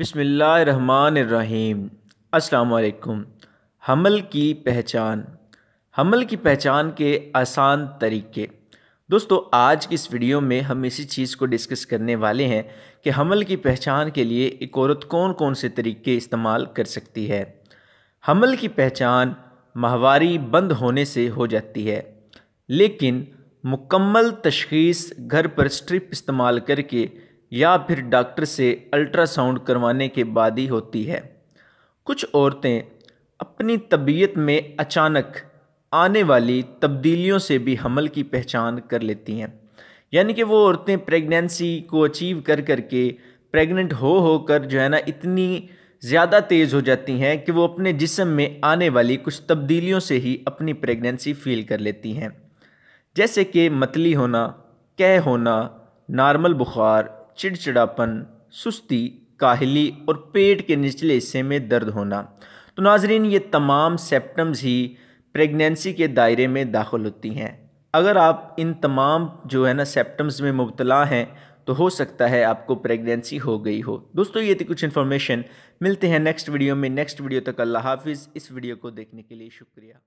बिसमीम् अल्लाम हमल की पहचान हमल की पहचान के आसान तरीके दोस्तों आज की इस वीडियो में हम इसी चीज़ को डिस्कस करने वाले हैं कि हमल की पहचान के लिए एक औरत कौन कौन से तरीके इस्तेमाल कर सकती है हमल की पहचान माहवारी बंद होने से हो जाती है लेकिन मुकम्मल तशखीस घर पर स्ट्रिप इस्तेमाल करके या फिर डॉक्टर से अल्ट्रासाउंड करवाने के बाद ही होती है कुछ औरतें अपनी तबीयत में अचानक आने वाली तब्दीलियों से भी हमल की पहचान कर लेती हैं यानी कि वो औरतें प्रेगनेंसी को अचीव कर करके प्रेग्नेंट हो हो कर जो है ना इतनी ज़्यादा तेज़ हो जाती हैं कि वो अपने जिसम में आने वाली कुछ तब्दीलियों से ही अपनी प्रेगनेंसी फील कर लेती हैं जैसे कि मतली होना कह होना नॉर्मल बुखार चिड़चिड़ापन सुस्ती काहली और पेट के निचले हिस्से में दर्द होना तो नाजरीन ये तमाम सेप्टम्स ही प्रेगनेंसी के दायरे में दाखिल होती हैं अगर आप इन तमाम जो है ना सेप्टम्स में मुबतला हैं तो हो सकता है आपको प्रेगनेंसी हो गई हो दोस्तों ये थी कुछ इन्फॉर्मेशन मिलते हैं नेक्स्ट वीडियो में नेक्स्ट वीडियो तक अल्लाह हाफिज़ इस वीडियो को देखने के लिए शुक्रिया